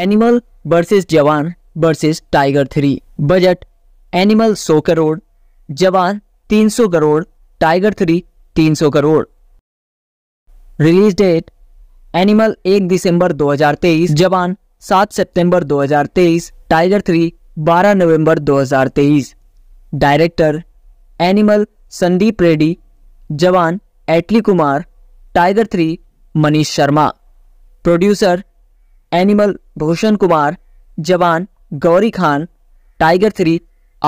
animal versus Jawan versus Tiger three budget Animal सौ crore Jawan 300 crore Tiger three 300 crore release date Animal 1 दिसंबर 2023 जवान 7 सितंबर 2023 Tiger three 12 नवंबर 2023 director Animal Sandeep Reddy Jawan Atlee Kumar Tiger three Manish Sharma producer Animal Bhushan Kumar Jawan Gauri Khan Tiger three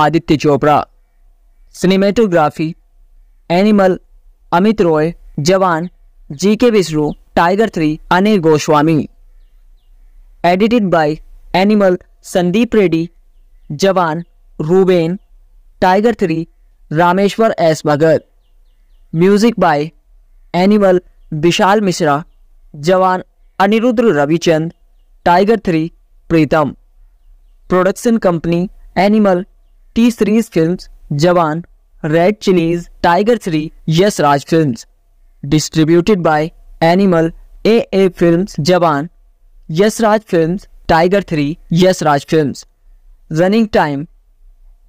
Aditya Chopra cinematography Animal Amit Roy Jawan G K Vishnu Tiger three Anil Goswami edited by Animal Sandeep Reddy Jawan Ruben Tiger three Rameshwar S Bhagat music by Animal Vishal Mishra Jawan Anirudh Ravichand Tiger three Pritam production company Animal T Series films Jawan Red Chillies Tiger three Yash Raj film distributed by Animal A A film Jawan Yash Raj film Tiger three Yash Raj film running time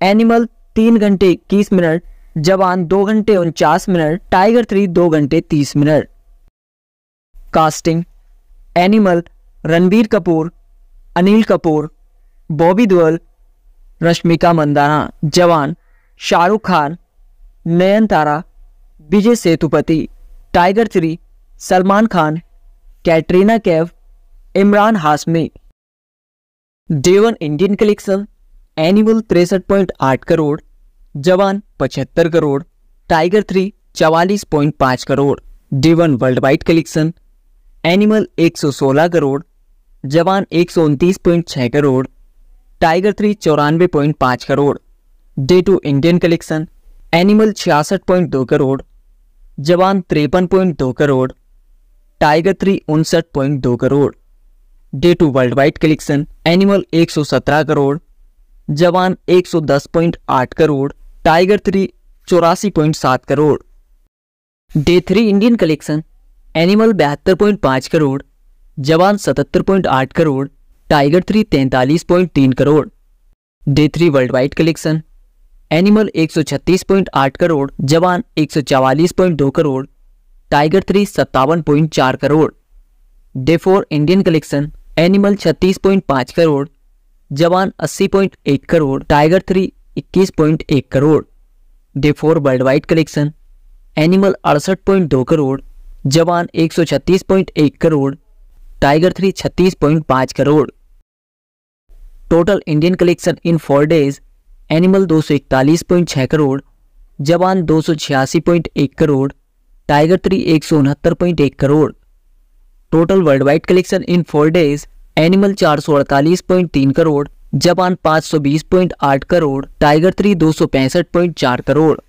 Animal तीन घंटे इक्कीस minute जवान दो घंटे उनचास minute tiger three दो घंटे तीस minute casting Animal Ranbir Kapoor Anil Kapoor Bobby Deol Rashmika Mandanna Jawan Shahrukh Khan Nayanthara Vijay Sethupathi Tiger three Salman Khan Katrina Kaif Emraan Hashmi day one Indian collection Animal तिरसठ पॉइंट आठ करोड़ जवान पचहत्तर करोड़ टाइगर थ्री चवालीस पॉइंट पाँच crore day one worldwide collection Animal एक सौ सोलह करोड़ जवान एक करोड़ टाइगर थ्री चौरानवे crore day two Indian collection Animal छियासठ करोड़ जवान तिरपन करोड़ टाइगर थ्री उनसठ crore day two worldwide collection Animal 117 crore Jawan 110.8 crore Tiger three चौरासी crore day three Indian collection Animal बहत्तर crore Jawan 77.8 crore Tiger three 43.3 crore day three worldwide collection Animal 136.8 crore Jawan 144.2 crore Tiger three सत्तावन crore day four Indian collection Animal 36.5 crore जवान 80.1 crore Tiger three 21.1 crore day four worldwide collection Animal अड़सठ crore Jawan 136.1 crore Tiger three छत्तीस point पांच crore total Indian collection in four days Animal दो सौ इकतालीस point छः करोड़ जवान दो सौ छियासी पॉइंट एक करोड़ टाइगर थ्री एक सौ उनहत्तर पॉइंट एक crore total worldwide collection in four days Animal चार सौ अड़तालीस पॉइंट तीन करोड़ जवान पाँच सौ बीस पॉइंट आठ करोड़ टाइगर थ्री दो सौ पैंसठ पॉइंट चार करोड़